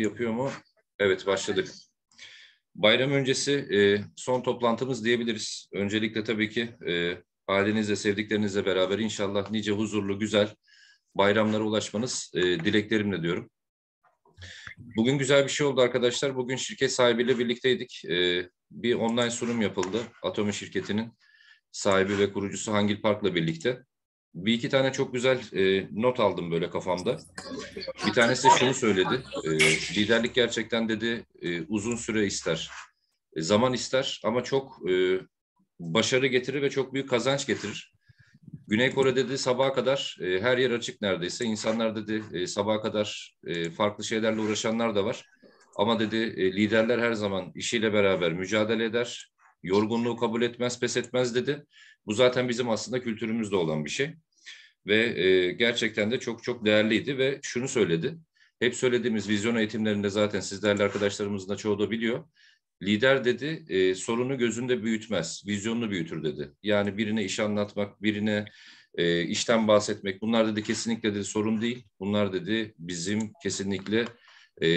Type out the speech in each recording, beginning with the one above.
yapıyor mu? Evet başladık. Bayram öncesi e, son toplantımız diyebiliriz. Öncelikle tabii ki e, ailenizle, sevdiklerinizle beraber inşallah nice huzurlu, güzel bayramlara ulaşmanız e, dileklerimle diyorum. Bugün güzel bir şey oldu arkadaşlar. Bugün şirket sahibiyle birlikteydik. E, bir online sunum yapıldı. Atomi şirketinin sahibi ve kurucusu Hangil Park'la birlikte bir iki tane çok güzel e, not aldım böyle kafamda. Bir tanesi de şunu söyledi. E, liderlik gerçekten dedi e, uzun süre ister, e, zaman ister ama çok e, başarı getirir ve çok büyük kazanç getirir. Güney Kore dedi sabaha kadar e, her yer açık neredeyse. İnsanlar dedi e, sabaha kadar e, farklı şeylerle uğraşanlar da var. Ama dedi e, liderler her zaman işiyle beraber mücadele eder. Yorgunluğu kabul etmez, pes etmez dedi. Bu zaten bizim aslında kültürümüzde olan bir şey. Ve e, gerçekten de çok çok değerliydi ve şunu söyledi. Hep söylediğimiz vizyon eğitimlerinde zaten sizlerle arkadaşlarımızın da çoğu da biliyor. Lider dedi e, sorunu gözünde büyütmez, vizyonunu büyütür dedi. Yani birine iş anlatmak, birine e, işten bahsetmek bunlar dedi kesinlikle dedi sorun değil. Bunlar dedi bizim kesinlikle e,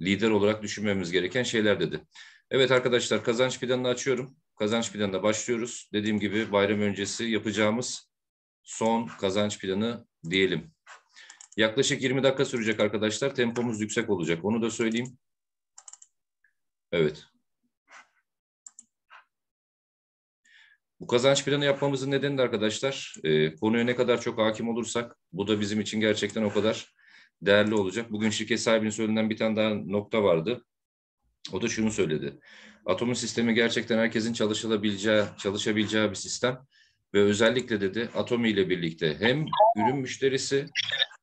lider olarak düşünmemiz gereken şeyler dedi. Evet arkadaşlar kazanç planını açıyorum. Kazanç planına başlıyoruz. Dediğim gibi bayram öncesi yapacağımız son kazanç planı diyelim. Yaklaşık 20 dakika sürecek arkadaşlar. Tempomuz yüksek olacak. Onu da söyleyeyim. Evet. Bu kazanç planı yapmamızın nedeni de arkadaşlar e, konuya ne kadar çok hakim olursak bu da bizim için gerçekten o kadar değerli olacak. Bugün şirket sahibinin söylenen bir tane daha nokta vardı. O da şunu söyledi. Atomun sistemi gerçekten herkesin çalışılabileceği, çalışabileceği bir sistem ve özellikle dedi Atomi ile birlikte hem ürün müşterisi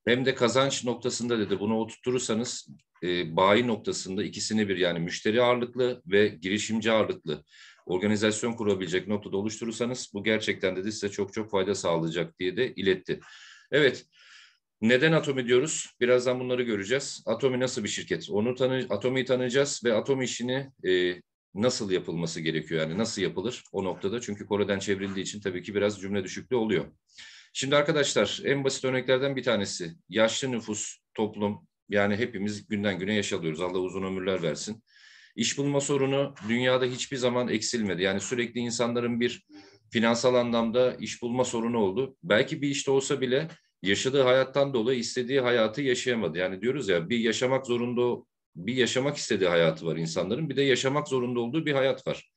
hem de kazanç noktasında dedi bunu oturtursanız e, bayi noktasında ikisini bir yani müşteri ağırlıklı ve girişimci ağırlıklı organizasyon kurabilecek noktada oluşturursanız bu gerçekten dedi size çok çok fayda sağlayacak diye de iletti. Evet neden Atomi diyoruz? Birazdan bunları göreceğiz. Atomi nasıl bir şirket? Onu tanı Atomi'yi tanıyacağız ve Atomi işini e, nasıl yapılması gerekiyor? Yani nasıl yapılır o noktada? Çünkü Kore'den çevrildiği için tabii ki biraz cümle düşüklüğü oluyor. Şimdi arkadaşlar en basit örneklerden bir tanesi. Yaşlı nüfus, toplum yani hepimiz günden güne yaşalıyoruz. Allah uzun ömürler versin. İş bulma sorunu dünyada hiçbir zaman eksilmedi. Yani sürekli insanların bir finansal anlamda iş bulma sorunu oldu. Belki bir işte olsa bile yaşadığı hayattan dolayı istediği hayatı yaşayamadı. Yani diyoruz ya bir yaşamak zorunda bir yaşamak istediği hayatı var insanların bir de yaşamak zorunda olduğu bir hayat var.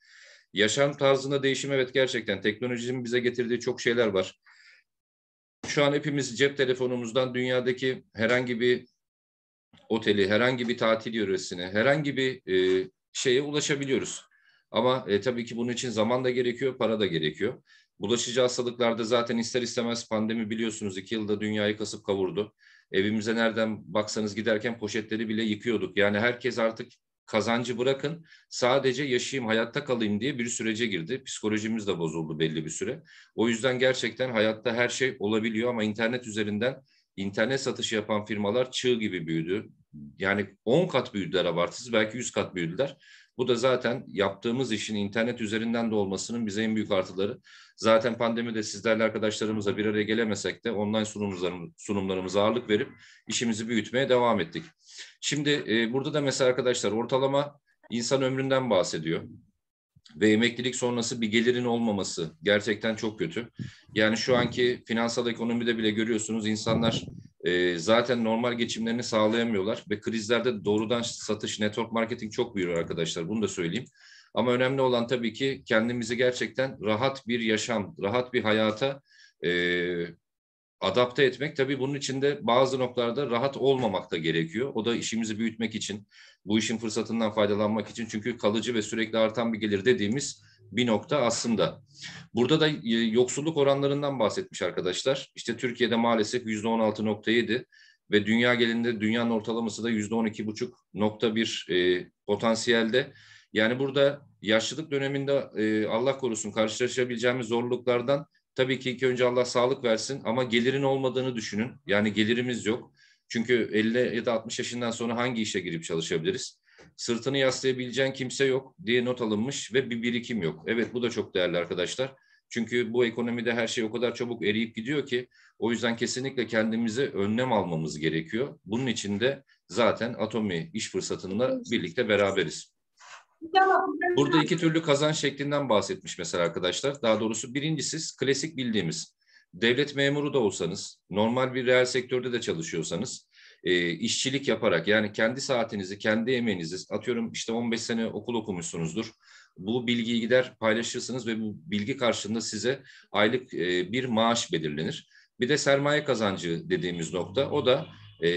Yaşam tarzında değişim evet gerçekten teknolojinin bize getirdiği çok şeyler var. Şu an hepimiz cep telefonumuzdan dünyadaki herhangi bir oteli, herhangi bir tatil yöresine, herhangi bir e, şeye ulaşabiliyoruz. Ama e, tabii ki bunun için zaman da gerekiyor, para da gerekiyor. Bulaşıcı hastalıklarda zaten ister istemez pandemi biliyorsunuz iki yılda dünyayı kasıp kavurdu. Evimize nereden baksanız giderken poşetleri bile yıkıyorduk. Yani herkes artık kazancı bırakın sadece yaşayayım hayatta kalayım diye bir sürece girdi. Psikolojimiz de bozuldu belli bir süre. O yüzden gerçekten hayatta her şey olabiliyor ama internet üzerinden internet satışı yapan firmalar çığ gibi büyüdü. Yani 10 kat büyüdüler abartısız belki 100 kat büyüdüler. Bu da zaten yaptığımız işin internet üzerinden de olmasının bize en büyük artıları. Zaten pandemide sizlerle arkadaşlarımıza bir araya gelemesek de online sunumlarımız, sunumlarımıza ağırlık verip işimizi büyütmeye devam ettik. Şimdi e, burada da mesela arkadaşlar ortalama insan ömründen bahsediyor ve emeklilik sonrası bir gelirin olmaması gerçekten çok kötü. Yani şu anki finansal ekonomide bile görüyorsunuz insanlar e, zaten normal geçimlerini sağlayamıyorlar ve krizlerde doğrudan satış, network marketing çok büyüyor arkadaşlar. Bunu da söyleyeyim. Ama önemli olan tabii ki kendimizi gerçekten rahat bir yaşam, rahat bir hayata e, adapte etmek. Tabii bunun için de bazı noktalarda rahat olmamak da gerekiyor. O da işimizi büyütmek için, bu işin fırsatından faydalanmak için. Çünkü kalıcı ve sürekli artan bir gelir dediğimiz bir nokta aslında. Burada da e, yoksulluk oranlarından bahsetmiş arkadaşlar. İşte Türkiye'de maalesef yüzde %16.7 ve dünya gelinde dünyanın ortalaması da yüzde %12.1 e, potansiyelde. Yani burada yaşlılık döneminde e, Allah korusun karşılaşabileceğimiz zorluklardan tabii ki ilk önce Allah sağlık versin ama gelirin olmadığını düşünün. Yani gelirimiz yok. Çünkü 50 ya da 60 yaşından sonra hangi işe girip çalışabiliriz? Sırtını yaslayabileceğin kimse yok diye not alınmış ve bir birikim yok. Evet bu da çok değerli arkadaşlar. Çünkü bu ekonomide her şey o kadar çabuk eriyip gidiyor ki o yüzden kesinlikle kendimizi önlem almamız gerekiyor. Bunun için de zaten Atomi iş fırsatında birlikte beraberiz. Burada iki türlü kazanç şeklinden bahsetmiş mesela arkadaşlar. Daha doğrusu birincisi klasik bildiğimiz devlet memuru da olsanız, normal bir reel sektörde de çalışıyorsanız e, işçilik yaparak yani kendi saatinizi, kendi emeğinizi atıyorum işte 15 sene okul okumuşsunuzdur. Bu bilgiyi gider paylaşırsınız ve bu bilgi karşılığında size aylık e, bir maaş belirlenir. Bir de sermaye kazancı dediğimiz nokta o da e,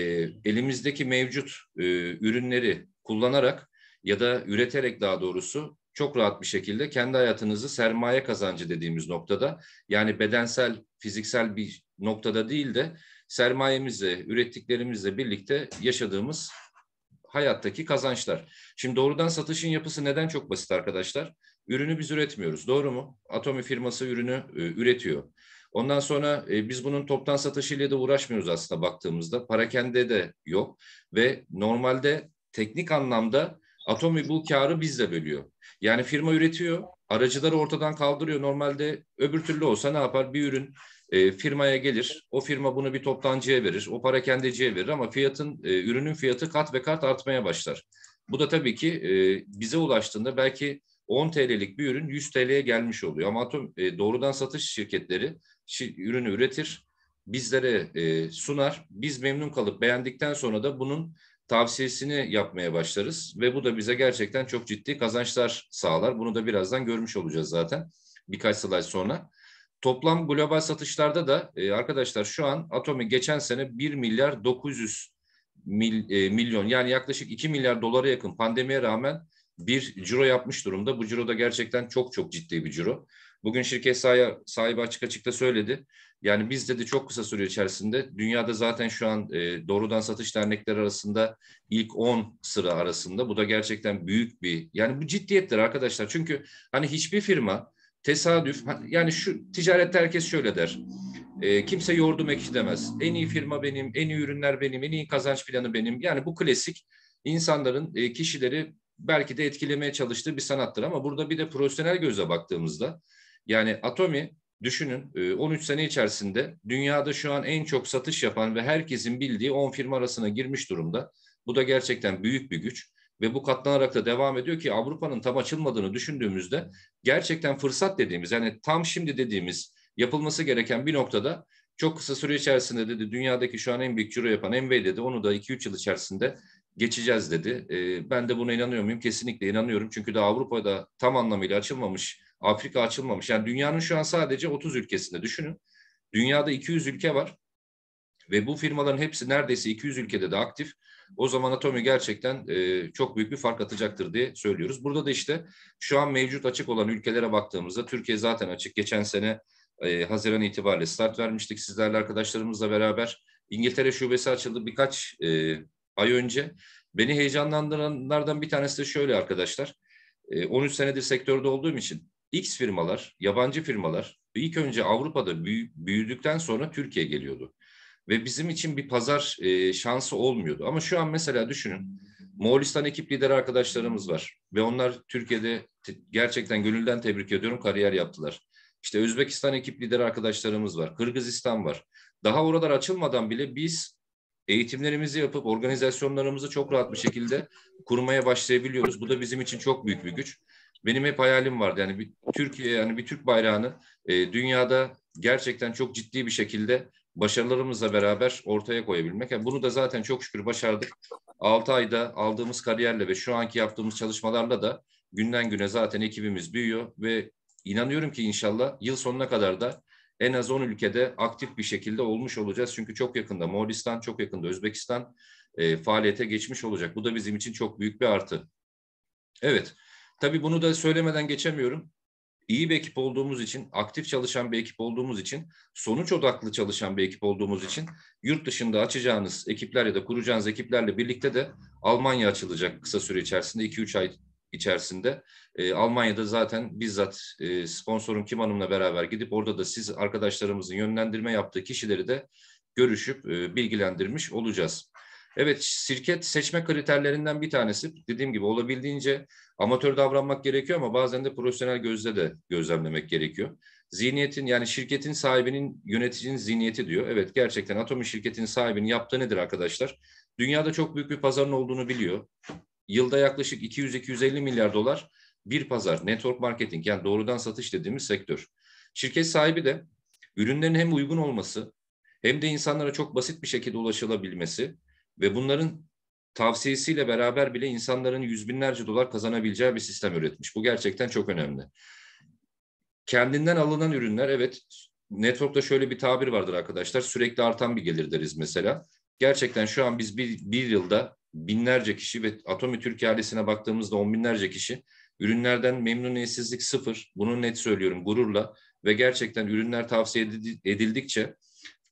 elimizdeki mevcut e, ürünleri kullanarak ya da üreterek daha doğrusu çok rahat bir şekilde kendi hayatınızı sermaye kazancı dediğimiz noktada yani bedensel, fiziksel bir noktada değil de sermayemizle, ürettiklerimizle birlikte yaşadığımız hayattaki kazançlar. Şimdi doğrudan satışın yapısı neden çok basit arkadaşlar? Ürünü biz üretmiyoruz. Doğru mu? Atomi firması ürünü e, üretiyor. Ondan sonra e, biz bunun toptan satışıyla da uğraşmıyoruz aslında baktığımızda. Para Parakende de yok ve normalde teknik anlamda Atomi bu karı bizle bölüyor. Yani firma üretiyor, aracıları ortadan kaldırıyor. Normalde öbür türlü olsa ne yapar? Bir ürün e, firmaya gelir. O firma bunu bir toptancıya verir. O para kendiciye verir ama fiyatın e, ürünün fiyatı kat ve kat artmaya başlar. Bu da tabii ki e, bize ulaştığında belki 10 TL'lik bir ürün 100 TL'ye gelmiş oluyor. Ama atom e, doğrudan satış şirketleri şi, ürünü üretir, bizlere e, sunar. Biz memnun kalıp beğendikten sonra da bunun tavsiyesini yapmaya başlarız ve bu da bize gerçekten çok ciddi kazançlar sağlar. Bunu da birazdan görmüş olacağız zaten birkaç slide sonra. Toplam global satışlarda da e, arkadaşlar şu an Atomi geçen sene 1 milyar 900 mil, e, milyon yani yaklaşık 2 milyar dolara yakın pandemiye rağmen bir ciro yapmış durumda. Bu ciro da gerçekten çok çok ciddi bir ciro. Bugün şirket sahibi, sahibi açık açıkta söyledi. Yani biz dedi çok kısa süre içerisinde dünyada zaten şu an e, doğrudan satış dernekleri arasında ilk 10 sıra arasında. Bu da gerçekten büyük bir yani bu ciddiyettir arkadaşlar. Çünkü hani hiçbir firma tesadüf yani şu ticarette herkes şöyle der. E, kimse yoğurdum ekşi demez. En iyi firma benim, en iyi ürünler benim, en iyi kazanç planı benim. Yani bu klasik insanların, e, kişileri belki de etkilemeye çalıştığı bir sanattır ama burada bir de profesyonel gözle baktığımızda yani Atomi düşünün 13 e, sene içerisinde dünyada şu an en çok satış yapan ve herkesin bildiği 10 firma arasına girmiş durumda. Bu da gerçekten büyük bir güç ve bu katlanarak da devam ediyor ki Avrupa'nın tam açılmadığını düşündüğümüzde gerçekten fırsat dediğimiz yani tam şimdi dediğimiz yapılması gereken bir noktada çok kısa süre içerisinde dedi dünyadaki şu an en büyük ciro yapan Envy dedi onu da 2-3 yıl içerisinde geçeceğiz dedi. E, ben de buna inanıyor muyum? Kesinlikle inanıyorum. Çünkü de Avrupa'da tam anlamıyla açılmamış, Afrika açılmamış. Yani dünyanın şu an sadece 30 ülkesinde düşünün. Dünyada 200 ülke var. Ve bu firmaların hepsi neredeyse 200 ülkede de aktif. O zaman Atomi gerçekten e, çok büyük bir fark atacaktır diye söylüyoruz. Burada da işte şu an mevcut açık olan ülkelere baktığımızda Türkiye zaten açık. Geçen sene e, Haziran itibariyle start vermiştik sizlerle arkadaşlarımızla beraber. İngiltere şubesi açıldı birkaç e, ay önce. Beni heyecanlandıranlardan bir tanesi de şöyle arkadaşlar. E, 13 senedir sektörde olduğum için X firmalar, yabancı firmalar ilk önce Avrupa'da büyüdükten sonra Türkiye geliyordu ve bizim için bir pazar e, şansı olmuyordu. Ama şu an mesela düşünün Moğolistan ekip lideri arkadaşlarımız var ve onlar Türkiye'de gerçekten gönülden tebrik ediyorum kariyer yaptılar. İşte Özbekistan ekip lideri arkadaşlarımız var, Kırgızistan var. Daha oralar açılmadan bile biz eğitimlerimizi yapıp organizasyonlarımızı çok rahat bir şekilde kurmaya başlayabiliyoruz. Bu da bizim için çok büyük bir güç. Benim hep hayalim vardı yani bir Türkiye yani bir Türk bayrağını e, dünyada gerçekten çok ciddi bir şekilde başarılarımızla beraber ortaya koyabilmek. Yani bunu da zaten çok şükür başardık. 6 ayda aldığımız kariyerle ve şu anki yaptığımız çalışmalarla da günden güne zaten ekibimiz büyüyor ve inanıyorum ki inşallah yıl sonuna kadar da en az 10 ülkede aktif bir şekilde olmuş olacağız. Çünkü çok yakında Moğolistan, çok yakında Özbekistan e, faaliyete geçmiş olacak. Bu da bizim için çok büyük bir artı. Evet, tabii bunu da söylemeden geçemiyorum iyi bir ekip olduğumuz için, aktif çalışan bir ekip olduğumuz için, sonuç odaklı çalışan bir ekip olduğumuz için yurt dışında açacağınız ekipler ya da kuracağınız ekiplerle birlikte de Almanya açılacak kısa süre içerisinde 2-3 ay içerisinde. E, Almanya'da zaten bizzat e, sponsorun Kim Hanım'la beraber gidip orada da siz arkadaşlarımızın yönlendirme yaptığı kişileri de görüşüp e, bilgilendirmiş olacağız. Evet, şirket seçme kriterlerinden bir tanesi dediğim gibi olabildiğince amatör davranmak gerekiyor ama bazen de profesyonel gözle de gözlemlemek gerekiyor. Zihniyetin yani şirketin sahibinin yöneticinin zihniyeti diyor. Evet gerçekten Atomi şirketinin sahibinin yaptığı nedir arkadaşlar? Dünyada çok büyük bir pazarın olduğunu biliyor. Yılda yaklaşık 200-250 milyar dolar bir pazar, network marketing yani doğrudan satış dediğimiz sektör. Şirket sahibi de ürünlerin hem uygun olması hem de insanlara çok basit bir şekilde ulaşılabilmesi ve bunların tavsiyesiyle beraber bile insanların yüz binlerce dolar kazanabileceği bir sistem üretmiş. Bu gerçekten çok önemli. Kendinden alınan ürünler evet network'ta şöyle bir tabir vardır arkadaşlar. Sürekli artan bir gelir deriz mesela. Gerçekten şu an biz bir, bir yılda binlerce kişi ve Atomi Türkiye ailesine baktığımızda on binlerce kişi ürünlerden memnuniyetsizlik sıfır. Bunu net söylüyorum gururla ve gerçekten ürünler tavsiye edildikçe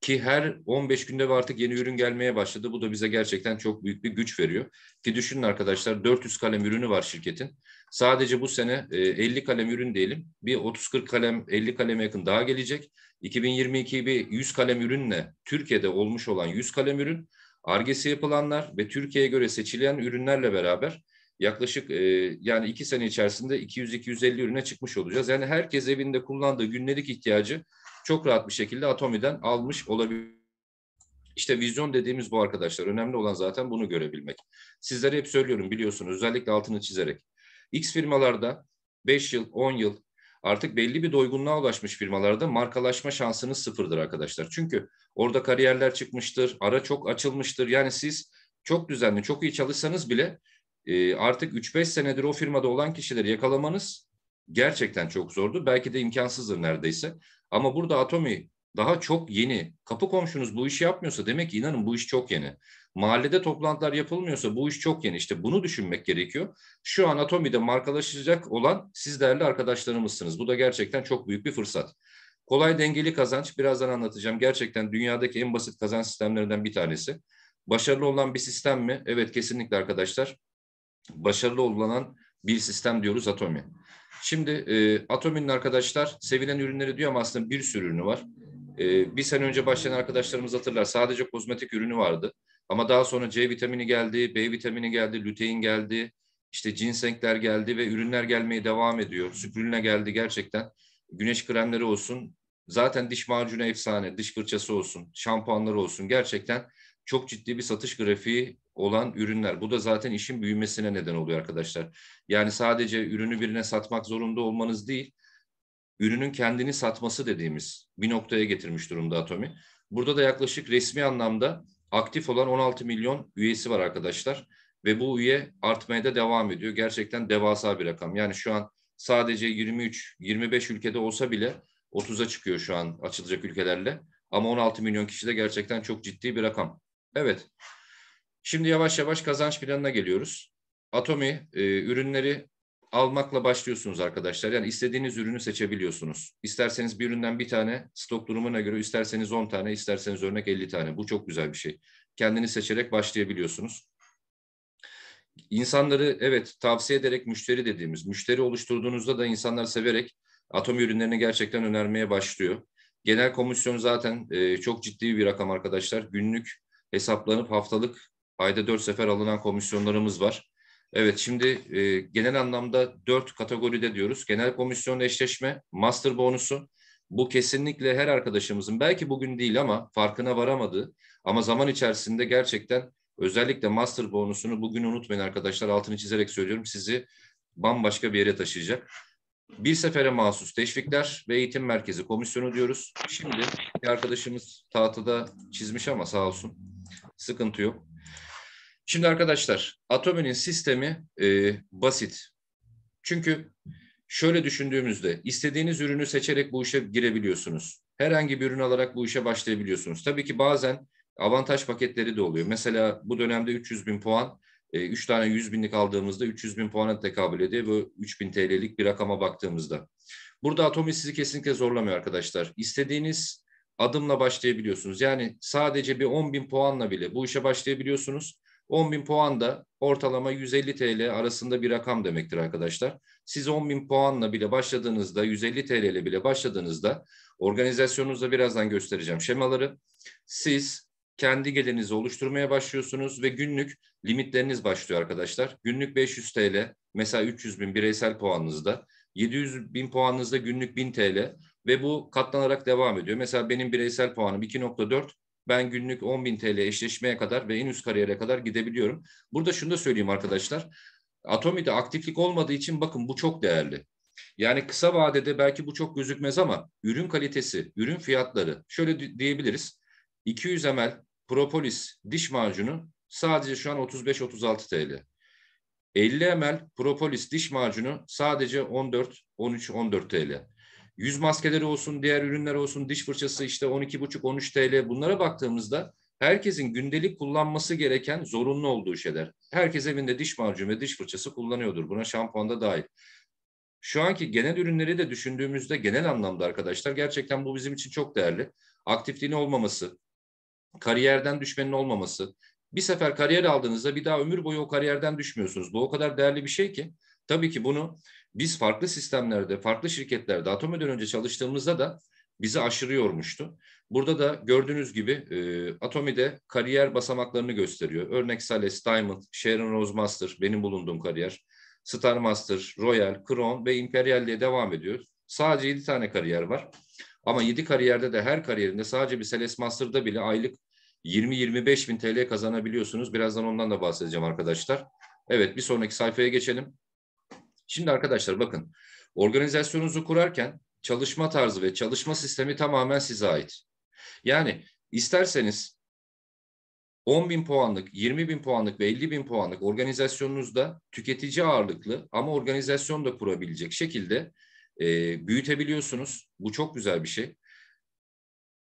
ki her 15 günde artık yeni ürün gelmeye başladı. Bu da bize gerçekten çok büyük bir güç veriyor. Ki düşünün arkadaşlar 400 kalem ürünü var şirketin. Sadece bu sene 50 e, kalem ürün diyelim. Bir 30-40 kalem 50 kaleme yakın daha gelecek. 2022 bir 100 kalem ürünle Türkiye'de olmuş olan 100 kalem ürün. Argesi yapılanlar ve Türkiye'ye göre seçilen ürünlerle beraber yaklaşık e, yani iki sene içerisinde 200-250 ürüne çıkmış olacağız. Yani herkes evinde kullandığı günlük ihtiyacı çok rahat bir şekilde Atomi'den almış olabilir. İşte vizyon dediğimiz bu arkadaşlar. Önemli olan zaten bunu görebilmek. Sizlere hep söylüyorum biliyorsunuz özellikle altını çizerek. X firmalarda 5 yıl, 10 yıl artık belli bir doygunluğa ulaşmış firmalarda markalaşma şansınız sıfırdır arkadaşlar. Çünkü orada kariyerler çıkmıştır, ara çok açılmıştır. Yani siz çok düzenli, çok iyi çalışsanız bile e, artık 3-5 senedir o firmada olan kişileri yakalamanız gerçekten çok zordu. Belki de imkansızdır neredeyse. Ama burada Atomi daha çok yeni. Kapı komşunuz bu işi yapmıyorsa demek ki inanın bu iş çok yeni. Mahallede toplantılar yapılmıyorsa bu iş çok yeni. İşte bunu düşünmek gerekiyor. Şu an Atomi'de markalaşacak olan siz değerli arkadaşlarımızsınız. Bu da gerçekten çok büyük bir fırsat. Kolay dengeli kazanç birazdan anlatacağım. Gerçekten dünyadaki en basit kazanç sistemlerinden bir tanesi. Başarılı olan bir sistem mi? Evet kesinlikle arkadaşlar. Başarılı olan bir sistem diyoruz Atomi. Şimdi e, Atom'un arkadaşlar sevilen ürünleri diyor ama aslında bir sürü ürünü var. E, bir sene önce başlayan arkadaşlarımız hatırlar sadece kozmetik ürünü vardı. Ama daha sonra C vitamini geldi, B vitamini geldi, lütein geldi, işte ginsengler geldi ve ürünler gelmeye devam ediyor. Süprülüne geldi gerçekten. Güneş kremleri olsun, zaten diş macunu efsane, diş fırçası olsun, şampuanları olsun. Gerçekten çok ciddi bir satış grafiği olan ürünler. Bu da zaten işin büyümesine neden oluyor arkadaşlar. Yani sadece ürünü birine satmak zorunda olmanız değil, ürünün kendini satması dediğimiz bir noktaya getirmiş durumda Atomi. Burada da yaklaşık resmi anlamda aktif olan 16 milyon üyesi var arkadaşlar. Ve bu üye artmaya da devam ediyor. Gerçekten devasa bir rakam. Yani şu an sadece 23-25 ülkede olsa bile 30'a çıkıyor şu an açılacak ülkelerle. Ama 16 milyon kişi de gerçekten çok ciddi bir rakam. Evet. Şimdi yavaş yavaş kazanç planına geliyoruz. Atomi e, ürünleri almakla başlıyorsunuz arkadaşlar. Yani istediğiniz ürünü seçebiliyorsunuz. İsterseniz bir üründen bir tane, stok durumuna göre isterseniz 10 tane, isterseniz örnek 50 tane. Bu çok güzel bir şey. Kendini seçerek başlayabiliyorsunuz. İnsanları evet tavsiye ederek müşteri dediğimiz, müşteri oluşturduğunuzda da insanlar severek Atomi ürünlerini gerçekten önermeye başlıyor. Genel komisyon zaten e, çok ciddi bir rakam arkadaşlar. Günlük hesaplanıp haftalık ayda dört sefer alınan komisyonlarımız var. Evet şimdi e, genel anlamda dört kategoride diyoruz. Genel komisyon eşleşme, master bonusu. Bu kesinlikle her arkadaşımızın belki bugün değil ama farkına varamadığı ama zaman içerisinde gerçekten özellikle master bonusunu bugün unutmayın arkadaşlar altını çizerek söylüyorum sizi bambaşka bir yere taşıyacak. Bir sefere mahsus teşvikler ve eğitim merkezi komisyonu diyoruz. Şimdi bir arkadaşımız tahtada çizmiş ama sağ olsun. Sıkıntı yok. Şimdi arkadaşlar Atomi'nin sistemi e, basit. Çünkü şöyle düşündüğümüzde istediğiniz ürünü seçerek bu işe girebiliyorsunuz. Herhangi bir ürün alarak bu işe başlayabiliyorsunuz. Tabii ki bazen avantaj paketleri de oluyor. Mesela bu dönemde 300 bin puan, 3 e, tane 100 binlik aldığımızda 300 bin puana tekabül ediyor ve 3000 TL'lik bir rakama baktığımızda. Burada Atomi sizi kesinlikle zorlamıyor arkadaşlar. İstediğiniz adımla başlayabiliyorsunuz. Yani sadece bir 10 bin puanla bile bu işe başlayabiliyorsunuz. 10 bin puan da ortalama 150 TL arasında bir rakam demektir arkadaşlar. Siz 10 bin puanla bile başladığınızda 150 TL ile bile başladığınızda organizasyonunuzda birazdan göstereceğim şemaları. Siz kendi gelirinizi oluşturmaya başlıyorsunuz ve günlük limitleriniz başlıyor arkadaşlar. Günlük 500 TL mesela 300 bin bireysel puanınızda 700 bin puanınızda günlük 1000 TL ve bu katlanarak devam ediyor. Mesela benim bireysel puanım 2.4. Ben günlük 10.000 TL eşleşmeye kadar ve en üst kariyere kadar gidebiliyorum. Burada şunu da söyleyeyim arkadaşlar. Atomi'de aktiflik olmadığı için bakın bu çok değerli. Yani kısa vadede belki bu çok gözükmez ama ürün kalitesi, ürün fiyatları şöyle diyebiliriz. 200 ml propolis diş macunu sadece şu an 35-36 TL. 50 ml propolis diş macunu sadece 14, 13, 14 TL yüz maskeleri olsun, diğer ürünler olsun, diş fırçası işte 12,5-13 TL bunlara baktığımızda herkesin gündelik kullanması gereken zorunlu olduğu şeyler. Herkes evinde diş macunu ve diş fırçası kullanıyordur. Buna şampuan da dahil. Şu anki genel ürünleri de düşündüğümüzde genel anlamda arkadaşlar gerçekten bu bizim için çok değerli. Aktifliğinin olmaması, kariyerden düşmenin olmaması. Bir sefer kariyer aldığınızda bir daha ömür boyu o kariyerden düşmüyorsunuz. Bu o kadar değerli bir şey ki Tabii ki bunu biz farklı sistemlerde, farklı şirketlerde Atom'dan önce çalıştığımızda da bizi aşırıyormuştu. Burada da gördüğünüz gibi e, Atomi'de kariyer basamaklarını gösteriyor. Örnek Sales, Diamond, Sharon Master benim bulunduğum kariyer, Star Master, Royal, Crown ve Imperial diye devam ediyor. Sadece yedi tane kariyer var. Ama yedi kariyerde de her kariyerinde sadece bir Sales Master'da bile aylık 20-25 bin TL kazanabiliyorsunuz. Birazdan ondan da bahsedeceğim arkadaşlar. Evet bir sonraki sayfaya geçelim. Şimdi arkadaşlar bakın organizasyonunuzu kurarken çalışma tarzı ve çalışma sistemi tamamen size ait. Yani isterseniz 10 bin puanlık, 20 bin puanlık ve 50 bin puanlık organizasyonunuzda tüketici ağırlıklı ama organizasyon da kurabilecek şekilde e, büyütebiliyorsunuz. Bu çok güzel bir şey.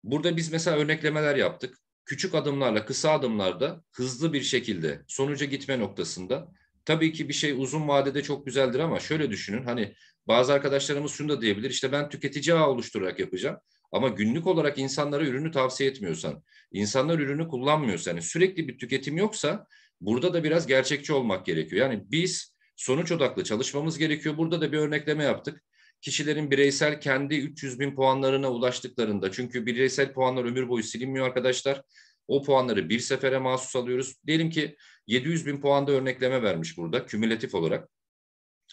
Burada biz mesela örneklemeler yaptık. Küçük adımlarla, kısa adımlarda hızlı bir şekilde sonuca gitme noktasında Tabii ki bir şey uzun vadede çok güzeldir ama şöyle düşünün hani bazı arkadaşlarımız şunu da diyebilir işte ben tüketici ağ oluşturarak yapacağım. Ama günlük olarak insanlara ürünü tavsiye etmiyorsan, insanlar ürünü kullanmıyorsa, yani sürekli bir tüketim yoksa burada da biraz gerçekçi olmak gerekiyor. Yani biz sonuç odaklı çalışmamız gerekiyor. Burada da bir örnekleme yaptık. Kişilerin bireysel kendi 300 bin puanlarına ulaştıklarında çünkü bireysel puanlar ömür boyu silinmiyor arkadaşlar. O puanları bir sefere mahsus alıyoruz. Diyelim ki 700 bin puanda örnekleme vermiş burada kümülatif olarak.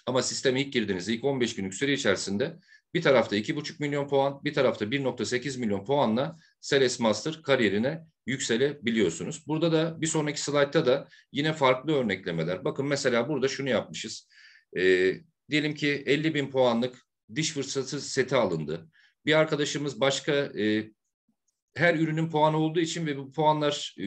Ama sisteme ilk girdiğiniz ilk 15 günlük süre içerisinde bir tarafta 2,5 milyon puan, bir tarafta 1,8 milyon puanla Sales Master kariyerine yükselebiliyorsunuz. Burada da bir sonraki slaytta da yine farklı örneklemeler. Bakın mesela burada şunu yapmışız. Ee, diyelim ki 50 bin puanlık diş fırçası seti alındı. Bir arkadaşımız başka e, her ürünün puanı olduğu için ve bu puanlar e,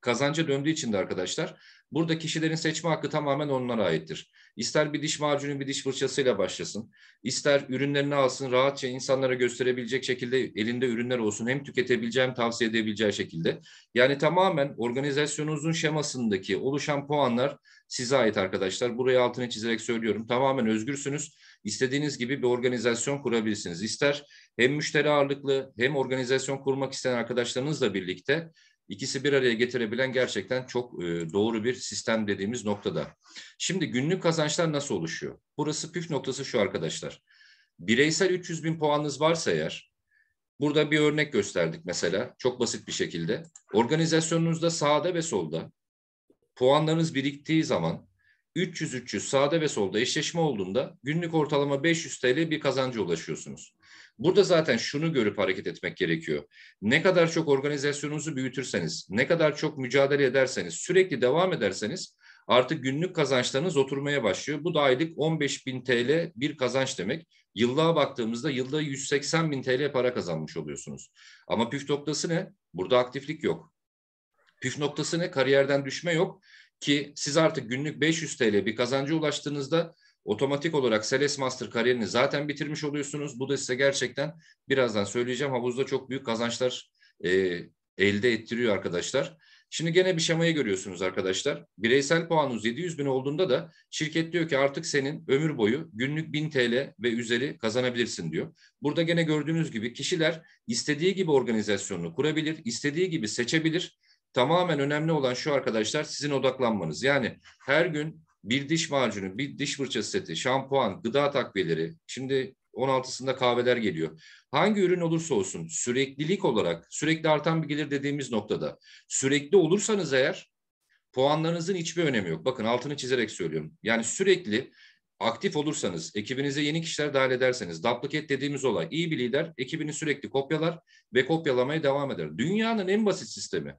kazanca döndüğü için de arkadaşlar burada kişilerin seçme hakkı tamamen onlara aittir. İster bir diş macunu bir diş fırçasıyla başlasın, ister ürünlerini alsın rahatça insanlara gösterebilecek şekilde elinde ürünler olsun hem tüketebileceğim tavsiye edebileceği şekilde. Yani tamamen organizasyonunuzun şemasındaki oluşan puanlar size ait arkadaşlar. Burayı altını çizerek söylüyorum. Tamamen özgürsünüz. İstediğiniz gibi bir organizasyon kurabilirsiniz. İster hem müşteri ağırlıklı hem organizasyon kurmak isteyen arkadaşlarınızla birlikte ikisi bir araya getirebilen gerçekten çok e, doğru bir sistem dediğimiz noktada. Şimdi günlük kazançlar nasıl oluşuyor? Burası püf noktası şu arkadaşlar. Bireysel 300 bin puanınız varsa eğer, burada bir örnek gösterdik mesela çok basit bir şekilde. Organizasyonunuzda sağda ve solda puanlarınız biriktiği zaman 300-300 sağda ve solda eşleşme olduğunda günlük ortalama 500 TL bir kazanca ulaşıyorsunuz. Burada zaten şunu görüp hareket etmek gerekiyor. Ne kadar çok organizasyonunuzu büyütürseniz, ne kadar çok mücadele ederseniz, sürekli devam ederseniz artık günlük kazançlarınız oturmaya başlıyor. Bu da aylık 15 bin TL bir kazanç demek. Yıllığa baktığımızda yılda 180 bin TL para kazanmış oluyorsunuz. Ama püf noktası ne? Burada aktiflik yok. Püf noktası ne? Kariyerden düşme yok ki siz artık günlük 500 TL bir kazanca ulaştığınızda Otomatik olarak Sales Master kariyerini zaten bitirmiş oluyorsunuz. Bu da size gerçekten birazdan söyleyeceğim havuzda çok büyük kazançlar e, elde ettiriyor arkadaşlar. Şimdi gene bir şemayı görüyorsunuz arkadaşlar. Bireysel puanınız 700 bin olduğunda da şirket diyor ki artık senin ömür boyu günlük 1000 TL ve üzeri kazanabilirsin diyor. Burada gene gördüğünüz gibi kişiler istediği gibi organizasyonunu kurabilir, istediği gibi seçebilir. Tamamen önemli olan şu arkadaşlar sizin odaklanmanız. Yani her gün bir diş macunu, bir diş fırçası seti, şampuan, gıda takviyeleri. Şimdi 16'sında kahveler geliyor. Hangi ürün olursa olsun süreklilik olarak sürekli artan bir gelir dediğimiz noktada sürekli olursanız eğer puanlarınızın hiçbir önemi yok. Bakın altını çizerek söylüyorum. Yani sürekli aktif olursanız, ekibinize yeni kişiler dahil ederseniz, duplicate dediğimiz olay iyi bir lider ekibini sürekli kopyalar ve kopyalamaya devam eder. Dünyanın en basit sistemi.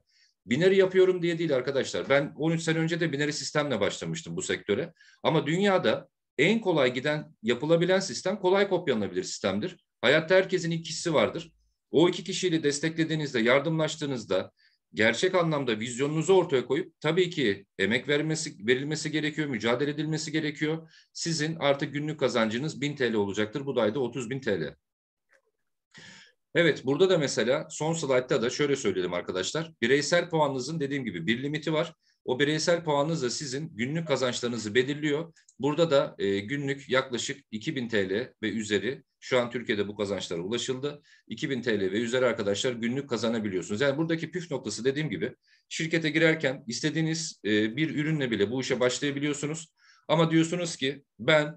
Binary yapıyorum diye değil arkadaşlar. Ben 13 sene önce de binary sistemle başlamıştım bu sektöre. Ama dünyada en kolay giden, yapılabilen sistem kolay kopyalanabilir sistemdir. Hayatta herkesin ikisi vardır. O iki kişiyle desteklediğinizde, yardımlaştığınızda, gerçek anlamda vizyonunuzu ortaya koyup tabii ki emek verilmesi, verilmesi gerekiyor, mücadele edilmesi gerekiyor. Sizin artık günlük kazancınız 1000 TL olacaktır. Bu da ayda 30 bin TL. Evet burada da mesela son slaytta da şöyle söyledim arkadaşlar. Bireysel puanınızın dediğim gibi bir limiti var. O bireysel puanınız da sizin günlük kazançlarınızı belirliyor. Burada da e, günlük yaklaşık 2000 TL ve üzeri şu an Türkiye'de bu kazançlara ulaşıldı. 2000 TL ve üzeri arkadaşlar günlük kazanabiliyorsunuz. Yani buradaki püf noktası dediğim gibi şirkete girerken istediğiniz e, bir ürünle bile bu işe başlayabiliyorsunuz. Ama diyorsunuz ki ben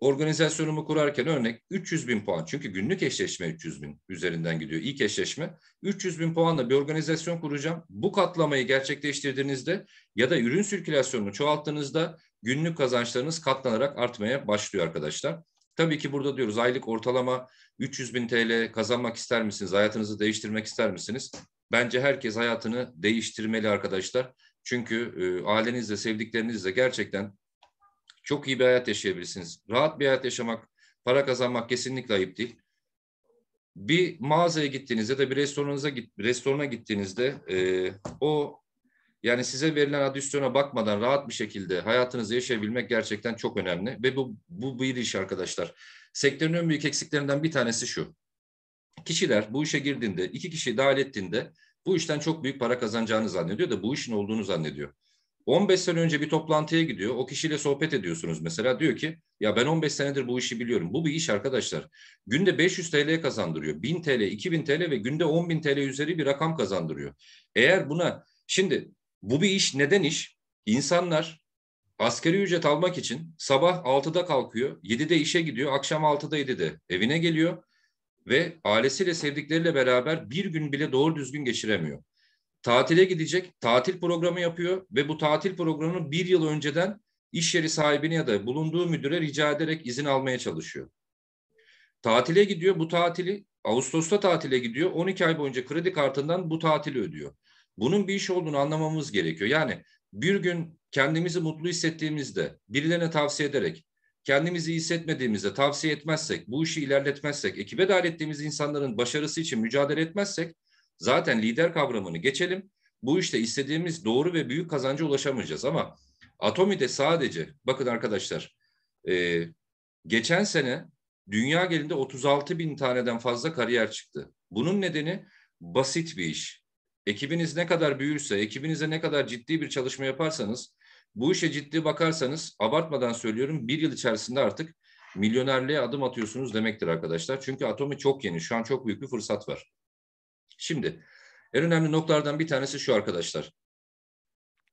organizasyonumu kurarken örnek 300 bin puan. Çünkü günlük eşleşme 300 bin üzerinden gidiyor. İlk eşleşme 300 bin puanla bir organizasyon kuracağım. Bu katlamayı gerçekleştirdiğinizde ya da ürün sirkülasyonunu çoğalttığınızda günlük kazançlarınız katlanarak artmaya başlıyor arkadaşlar. Tabii ki burada diyoruz aylık ortalama 300 bin TL kazanmak ister misiniz? Hayatınızı değiştirmek ister misiniz? Bence herkes hayatını değiştirmeli arkadaşlar. Çünkü e, ailenizle, sevdiklerinizle gerçekten çok iyi bir hayat yaşayabilirsiniz. Rahat bir hayat yaşamak, para kazanmak kesinlikle ayıp değil. Bir mağazaya gittiğinizde de bir restoranınıza git, restorana gittiğinizde e, o yani size verilen adisyona bakmadan rahat bir şekilde hayatınızı yaşayabilmek gerçekten çok önemli. Ve bu, bu bir iş arkadaşlar. Sektörün en büyük eksiklerinden bir tanesi şu. Kişiler bu işe girdiğinde, iki kişi dahil ettiğinde bu işten çok büyük para kazanacağını zannediyor da bu işin olduğunu zannediyor. 15 sene önce bir toplantıya gidiyor. O kişiyle sohbet ediyorsunuz mesela. Diyor ki ya ben 15 senedir bu işi biliyorum. Bu bir iş arkadaşlar. Günde 500 TL kazandırıyor. 1000 TL, 2000 TL ve günde 10.000 TL üzeri bir rakam kazandırıyor. Eğer buna şimdi bu bir iş neden iş? İnsanlar askeri ücret almak için sabah 6'da kalkıyor. 7'de işe gidiyor. Akşam 6'da 7'de evine geliyor. Ve ailesiyle sevdikleriyle beraber bir gün bile doğru düzgün geçiremiyor tatile gidecek, tatil programı yapıyor ve bu tatil programını bir yıl önceden iş yeri sahibine ya da bulunduğu müdüre rica ederek izin almaya çalışıyor. Tatile gidiyor, bu tatili Ağustos'ta tatile gidiyor, 12 ay boyunca kredi kartından bu tatili ödüyor. Bunun bir iş olduğunu anlamamız gerekiyor. Yani bir gün kendimizi mutlu hissettiğimizde birilerine tavsiye ederek, kendimizi hissetmediğimizde tavsiye etmezsek, bu işi ilerletmezsek, ekibe dahil ettiğimiz insanların başarısı için mücadele etmezsek Zaten lider kavramını geçelim. Bu işte istediğimiz doğru ve büyük kazanca ulaşamayacağız ama Atomi'de sadece bakın arkadaşlar e, geçen sene dünya gelinde 36 bin taneden fazla kariyer çıktı. Bunun nedeni basit bir iş. Ekibiniz ne kadar büyürse, ekibinize ne kadar ciddi bir çalışma yaparsanız, bu işe ciddi bakarsanız abartmadan söylüyorum bir yıl içerisinde artık milyonerliğe adım atıyorsunuz demektir arkadaşlar. Çünkü Atomi çok yeni. Şu an çok büyük bir fırsat var. Şimdi en önemli noktalardan bir tanesi şu arkadaşlar.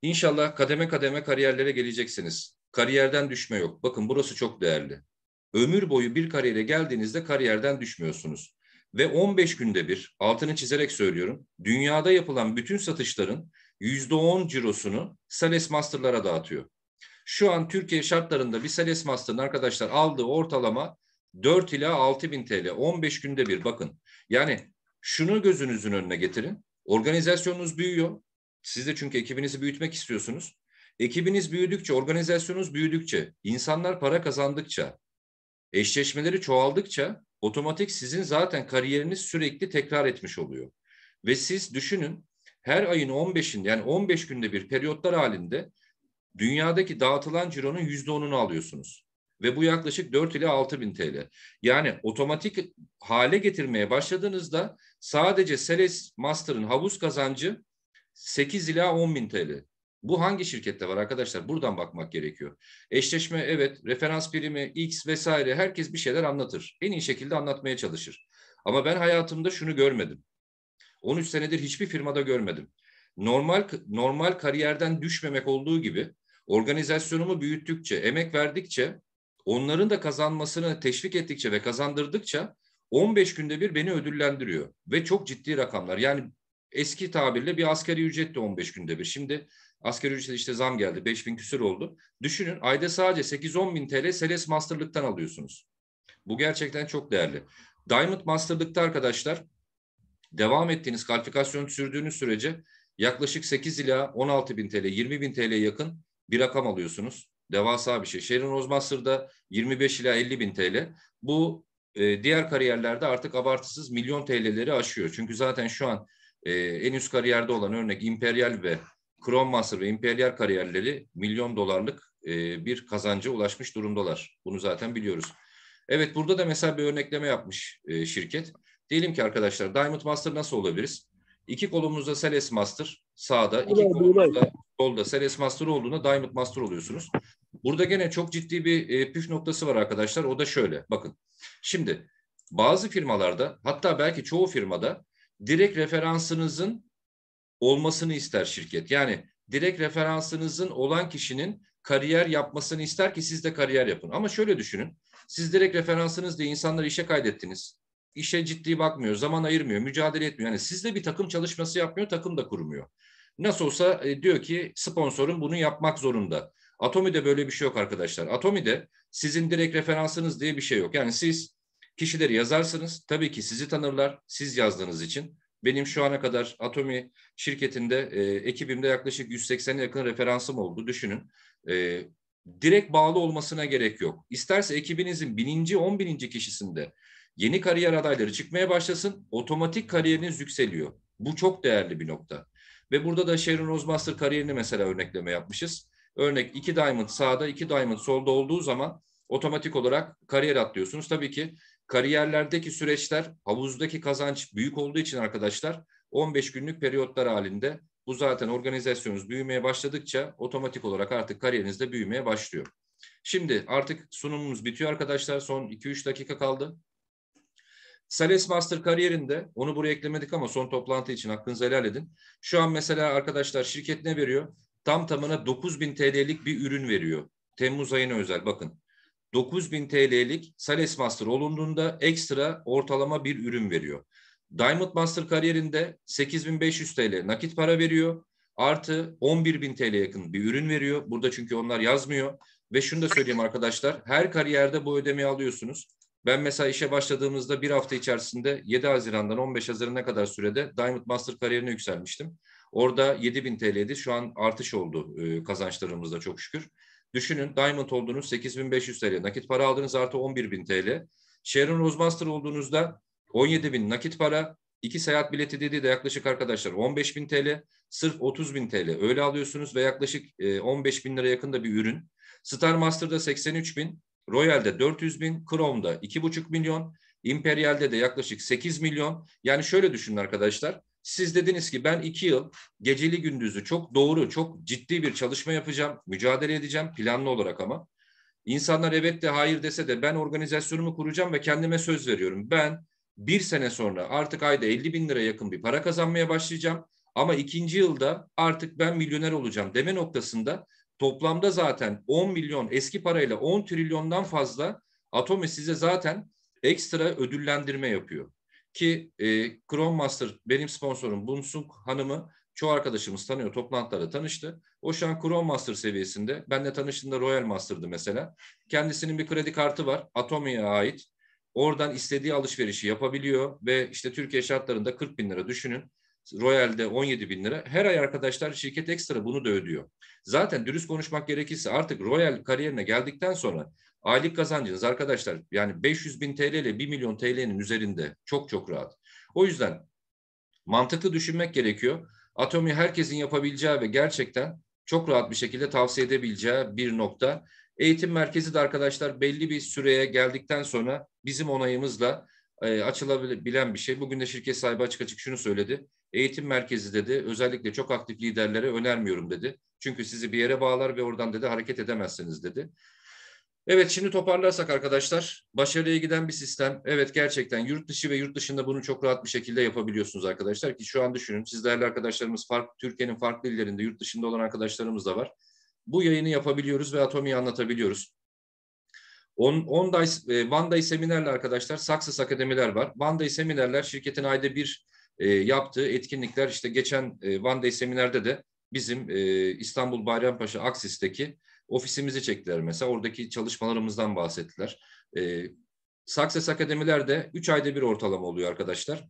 İnşallah kademe kademe kariyerlere geleceksiniz. Kariyerden düşme yok. Bakın burası çok değerli. Ömür boyu bir kariyere geldiğinizde kariyerden düşmüyorsunuz. Ve 15 günde bir, altını çizerek söylüyorum, dünyada yapılan bütün satışların %10 cirosunu Sales Master'lara dağıtıyor. Şu an Türkiye şartlarında bir Sales Master'ın arkadaşlar aldığı ortalama 4 ila 6 bin TL. 15 günde bir bakın. Yani şunu gözünüzün önüne getirin. Organizasyonunuz büyüyor. Siz de çünkü ekibinizi büyütmek istiyorsunuz. Ekibiniz büyüdükçe, organizasyonunuz büyüdükçe, insanlar para kazandıkça, eşleşmeleri çoğaldıkça otomatik sizin zaten kariyeriniz sürekli tekrar etmiş oluyor. Ve siz düşünün her ayın 15'inde yani 15 günde bir periyotlar halinde dünyadaki dağıtılan cironun %10'unu alıyorsunuz. Ve bu yaklaşık 4 ile 6 bin TL. Yani otomatik hale getirmeye başladığınızda Sadece Seles Master'ın havuz kazancı 8 ila 10 bin TL. Bu hangi şirkette var arkadaşlar? Buradan bakmak gerekiyor. Eşleşme evet, referans primi, X vesaire herkes bir şeyler anlatır. En iyi şekilde anlatmaya çalışır. Ama ben hayatımda şunu görmedim. 13 senedir hiçbir firmada görmedim. Normal normal kariyerden düşmemek olduğu gibi organizasyonumu büyüttükçe, emek verdikçe, onların da kazanmasını teşvik ettikçe ve kazandırdıkça 15 günde bir beni ödüllendiriyor ve çok ciddi rakamlar. Yani eski tabirle bir asgari ücret de 15 günde bir. Şimdi asgari ücret işte zam geldi 5 bin küsür oldu. Düşünün ayda sadece 8-10 bin TL Seles Master'lıktan alıyorsunuz. Bu gerçekten çok değerli. Diamond Master'lıkta arkadaşlar devam ettiğiniz kalifikasyon sürdüğünüz sürece yaklaşık 8 ila 16 bin TL, 20 bin TL yakın bir rakam alıyorsunuz. Devasa bir şey. Sharon masterda 25 ila 50 bin TL. Bu ee, diğer kariyerlerde artık abartısız milyon TL'leri aşıyor. Çünkü zaten şu an e, en üst kariyerde olan örnek Imperial ve Kronmaster ve Imperial kariyerleri milyon dolarlık e, bir kazancı ulaşmış durumdalar. Bunu zaten biliyoruz. Evet burada da mesela bir örnekleme yapmış e, şirket. Diyelim ki arkadaşlar Diamond Master nasıl olabiliriz? İki kolumuzda Sales Master, sağda, iki kolumda, solda seres master olduğunda diamond master oluyorsunuz. Burada gene çok ciddi bir e, püf noktası var arkadaşlar. O da şöyle. Bakın. Şimdi bazı firmalarda hatta belki çoğu firmada direkt referansınızın olmasını ister şirket. Yani direkt referansınızın olan kişinin kariyer yapmasını ister ki siz de kariyer yapın. Ama şöyle düşünün. Siz direkt referansınız diye insanları işe kaydettiniz işe ciddi bakmıyor, zaman ayırmıyor, mücadele etmiyor. Yani sizde bir takım çalışması yapmıyor, takım da kurmuyor. Nasıl olsa e, diyor ki sponsorun bunu yapmak zorunda. Atomi'de böyle bir şey yok arkadaşlar. Atomi'de sizin direkt referansınız diye bir şey yok. Yani siz kişileri yazarsınız. Tabii ki sizi tanırlar siz yazdığınız için. Benim şu ana kadar Atomi şirketinde e, ekibimde yaklaşık 180'e yakın referansım oldu. Düşünün. E, direkt bağlı olmasına gerek yok. İsterse ekibinizin bininci, on bininci kişisinde Yeni kariyer adayları çıkmaya başlasın. Otomatik kariyeriniz yükseliyor. Bu çok değerli bir nokta. Ve burada da Sharon Osmaster kariyerini mesela örnekleme yapmışız. Örnek iki diamond sağda, iki diamond solda olduğu zaman otomatik olarak kariyer atlıyorsunuz. Tabii ki kariyerlerdeki süreçler, havuzdaki kazanç büyük olduğu için arkadaşlar 15 günlük periyotlar halinde bu zaten organizasyonunuz büyümeye başladıkça otomatik olarak artık kariyerinizde büyümeye başlıyor. Şimdi artık sunumumuz bitiyor arkadaşlar. Son 2-3 dakika kaldı. Sales Master kariyerinde onu buraya eklemedik ama son toplantı için hakkınızı helal edin. Şu an mesela arkadaşlar şirket ne veriyor? Tam tamına 9000 TL'lik bir ürün veriyor. Temmuz ayına özel bakın. 9000 TL'lik Sales Master olunduğunda ekstra ortalama bir ürün veriyor. Diamond Master kariyerinde 8500 TL nakit para veriyor. Artı 11.000 TL yakın bir ürün veriyor. Burada çünkü onlar yazmıyor. Ve şunu da söyleyeyim arkadaşlar. Her kariyerde bu ödemeyi alıyorsunuz. Ben mesela işe başladığımızda bir hafta içerisinde 7 Haziran'dan 15 Haziran'a kadar sürede Diamond Master kariyerine yükselmiştim. Orada 7 bin TL'ydi. Şu an artış oldu e, kazançlarımızda çok şükür. Düşünün Diamond olduğunuz 8500 TL. Nakit para aldınız artı 11 bin TL. Sharon Rose Master olduğunuzda bin nakit para. iki seyahat bileti dediği de yaklaşık arkadaşlar 15 bin TL. Sırf 30 bin TL öyle alıyorsunuz ve yaklaşık 15 e, bin lira yakında bir ürün. Star Master'da 83 bin, Royal'de 400 bin, Chrome'da 2,5 milyon, Imperial'de de yaklaşık 8 milyon. Yani şöyle düşünün arkadaşlar. Siz dediniz ki ben iki yıl geceli gündüzü çok doğru, çok ciddi bir çalışma yapacağım, mücadele edeceğim planlı olarak ama. İnsanlar evet de hayır dese de ben organizasyonumu kuracağım ve kendime söz veriyorum. Ben bir sene sonra artık ayda 50 bin lira yakın bir para kazanmaya başlayacağım. Ama ikinci yılda artık ben milyoner olacağım deme noktasında toplamda zaten 10 milyon eski parayla 10 trilyondan fazla Atomi size zaten ekstra ödüllendirme yapıyor. Ki e, Chrome Master benim sponsorum Bunsung hanımı çoğu arkadaşımız tanıyor. Toplantılarda tanıştı. O şu an Chrome Master seviyesinde. Benle tanıştığında Royal Master'dı mesela. Kendisinin bir kredi kartı var. Atomi'ye ait. Oradan istediği alışverişi yapabiliyor ve işte Türkiye şartlarında 40 bin lira düşünün. Royal'de 17 bin lira. Her ay arkadaşlar şirket ekstra bunu da ödüyor. Zaten dürüst konuşmak gerekirse artık Royal kariyerine geldikten sonra aylık kazancınız arkadaşlar yani 500 bin TL ile 1 milyon TL'nin üzerinde çok çok rahat. O yüzden mantıklı düşünmek gerekiyor. Atomi herkesin yapabileceği ve gerçekten çok rahat bir şekilde tavsiye edebileceği bir nokta. Eğitim merkezi de arkadaşlar belli bir süreye geldikten sonra bizim onayımızla e, açılabilen bir şey. Bugün de şirket sahibi açık açık şunu söyledi. Eğitim merkezi dedi özellikle çok aktif liderlere önermiyorum dedi. Çünkü sizi bir yere bağlar ve oradan dedi hareket edemezsiniz dedi. Evet şimdi toparlarsak arkadaşlar başarıya giden bir sistem. Evet gerçekten yurt dışı ve yurt dışında bunu çok rahat bir şekilde yapabiliyorsunuz arkadaşlar. Ki şu an düşünün sizlerle arkadaşlarımız farklı Türkiye'nin farklı illerinde yurt dışında olan arkadaşlarımız da var. Bu yayını yapabiliyoruz ve Atomi'yi anlatabiliyoruz. On, Onday, e, Vanday seminerler arkadaşlar saksı Akademiler var. Vanday seminerler şirketin ayda bir e, yaptığı etkinlikler işte geçen e, One Day seminerde de bizim e, İstanbul Bayrampaşa Aksis'teki ofisimizi çektiler mesela. Oradaki çalışmalarımızdan bahsettiler. E, Success Akademiler'de 3 ayda bir ortalama oluyor arkadaşlar.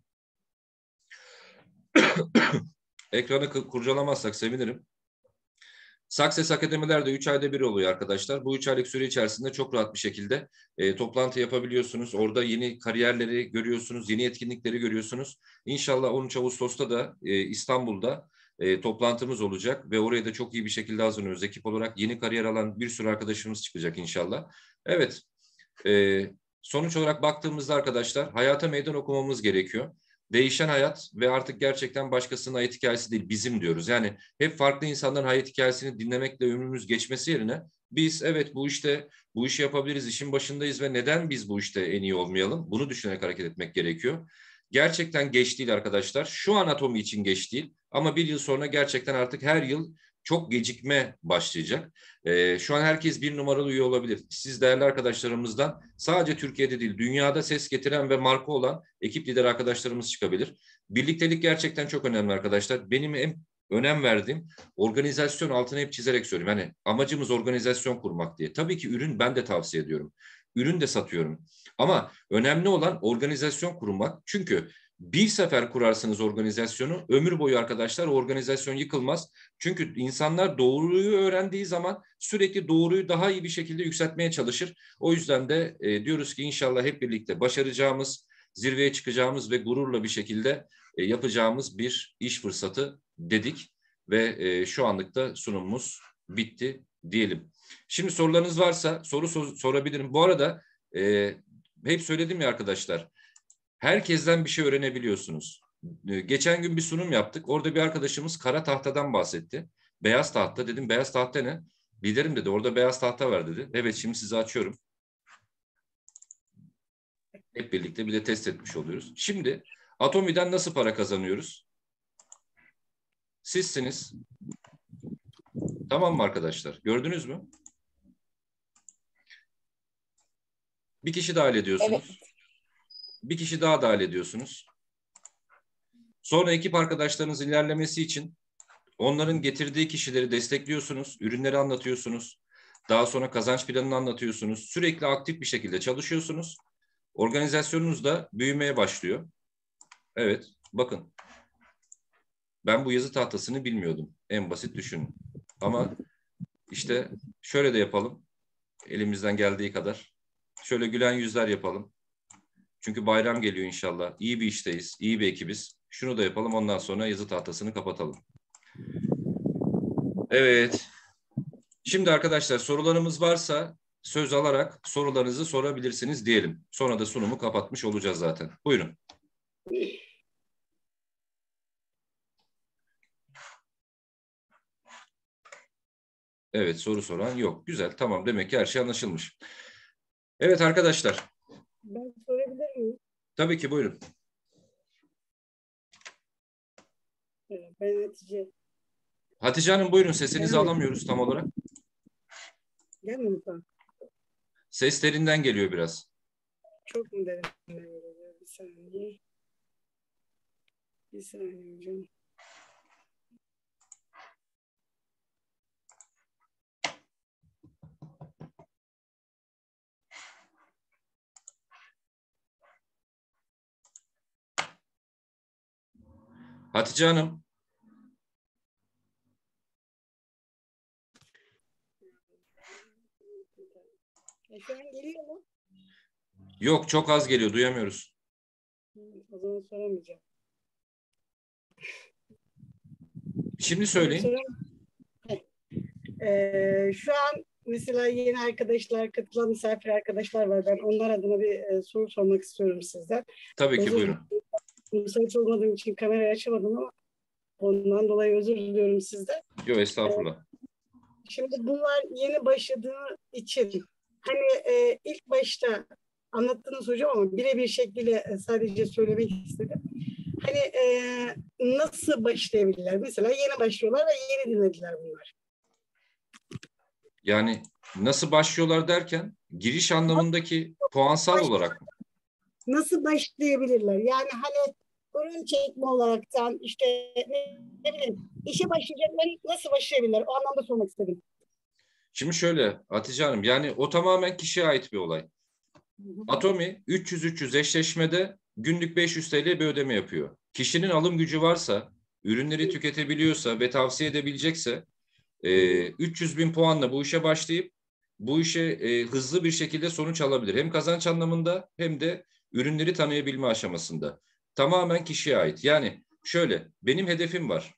Ekranı kurcalamazsak sevinirim. Success akademiler de 3 ayda bir oluyor arkadaşlar. Bu 3 aylık süre içerisinde çok rahat bir şekilde e, toplantı yapabiliyorsunuz. Orada yeni kariyerleri görüyorsunuz, yeni etkinlikleri görüyorsunuz. İnşallah 13 Ağustos'ta da e, İstanbul'da e, toplantımız olacak ve oraya da çok iyi bir şekilde hazırlıyoruz. Ekip olarak yeni kariyer alan bir sürü arkadaşımız çıkacak inşallah. Evet, e, sonuç olarak baktığımızda arkadaşlar hayata meydan okumamız gerekiyor değişen hayat ve artık gerçekten başkasının hayat hikayesi değil bizim diyoruz. Yani hep farklı insanların hayat hikayesini dinlemekle ömrümüz geçmesi yerine biz evet bu işte bu işi yapabiliriz, işin başındayız ve neden biz bu işte en iyi olmayalım? Bunu düşünerek hareket etmek gerekiyor. Gerçekten geç değil arkadaşlar. Şu an atomi için geç değil ama bir yıl sonra gerçekten artık her yıl çok gecikme başlayacak. E, şu an herkes bir numaralı üye olabilir. Siz değerli arkadaşlarımızdan sadece Türkiye'de değil dünyada ses getiren ve marka olan ekip lider arkadaşlarımız çıkabilir. Birliktelik gerçekten çok önemli arkadaşlar. Benim en önem verdiğim organizasyon altını hep çizerek söylüyorum. Yani amacımız organizasyon kurmak diye. Tabii ki ürün ben de tavsiye ediyorum. Ürün de satıyorum. Ama önemli olan organizasyon kurmak. Çünkü bir sefer kurarsınız organizasyonu ömür boyu arkadaşlar organizasyon yıkılmaz. Çünkü insanlar doğruyu öğrendiği zaman sürekli doğruyu daha iyi bir şekilde yükseltmeye çalışır. O yüzden de e, diyoruz ki inşallah hep birlikte başaracağımız, zirveye çıkacağımız ve gururla bir şekilde e, yapacağımız bir iş fırsatı dedik ve e, şu anlıkta sunumumuz bitti diyelim. Şimdi sorularınız varsa soru sor sorabilirim. Bu arada e, hep söyledim ya arkadaşlar Herkesten bir şey öğrenebiliyorsunuz. Ee, geçen gün bir sunum yaptık. Orada bir arkadaşımız kara tahtadan bahsetti. Beyaz tahta dedim. Beyaz tahta ne? Liderim dedi. Orada beyaz tahta var dedi. Evet şimdi size açıyorum. Hep birlikte bir de test etmiş oluyoruz. Şimdi Atomi'den nasıl para kazanıyoruz? Sizsiniz. Tamam mı arkadaşlar? Gördünüz mü? Bir kişi dahil ediyorsunuz. Evet. Bir kişi daha dahil ediyorsunuz. Sonra ekip arkadaşlarınız ilerlemesi için onların getirdiği kişileri destekliyorsunuz, ürünleri anlatıyorsunuz. Daha sonra kazanç planını anlatıyorsunuz. Sürekli aktif bir şekilde çalışıyorsunuz. Organizasyonunuz da büyümeye başlıyor. Evet, bakın. Ben bu yazı tahtasını bilmiyordum. En basit düşünün. Ama işte şöyle de yapalım. Elimizden geldiği kadar. Şöyle gülen yüzler yapalım. Çünkü bayram geliyor inşallah. İyi bir işteyiz, iyi bir ekibiz. Şunu da yapalım ondan sonra yazı tahtasını kapatalım. Evet. Şimdi arkadaşlar sorularımız varsa söz alarak sorularınızı sorabilirsiniz diyelim. Sonra da sunumu kapatmış olacağız zaten. Buyurun. Evet soru soran yok. Güzel tamam demek ki her şey anlaşılmış. Evet arkadaşlar. Ben soru Tabii ki buyurun. Ben Hatice. Hatice Hanım buyurun sesinizi Gelmiyor. alamıyoruz tam olarak. Gelmiyor mu? Ses derinden geliyor biraz. Çok mu derinden geliyor? Bir saniye. Bir saniye hocam. Hatice Hanım. E, şu geliyor mu? Yok çok az geliyor duyamıyoruz. O zaman soramayacağım. Şimdi söyleyin. Ee, şu an mesela yeni arkadaşlar, katılan misafir arkadaşlar var. Ben onlar adına bir e, soru sormak istiyorum sizden. Tabii ki Özellikle buyurun müsait olmadığım için kamerayı açamadım ama ondan dolayı özür diliyorum sizde. Yok estağfurullah. Ee, şimdi bunlar yeni başladığı için hani e, ilk başta anlattığınız hocam ama birebir şekliyle e, sadece söylemek istedim. Hani e, nasıl başlayabilirler? Mesela yeni başlıyorlar ve yeni dinlediler bunlar. Yani nasıl başlıyorlar derken giriş anlamındaki puansal olarak mı? Nasıl başlayabilirler? Yani hani ürün çekme olaraktan işte ne, ne bileyim işe başlayacaklar nasıl başlayabilirler? O anlamda sormak istedim. Şimdi şöyle Hatice Hanım yani o tamamen kişiye ait bir olay. Atomi 300-300 eşleşmede günlük 500 TL bir ödeme yapıyor. Kişinin alım gücü varsa, ürünleri tüketebiliyorsa ve tavsiye edebilecekse 300 e, bin puanla bu işe başlayıp bu işe e, hızlı bir şekilde sonuç alabilir. Hem kazanç anlamında hem de ürünleri tanıyabilme aşamasında tamamen kişiye ait. Yani şöyle benim hedefim var.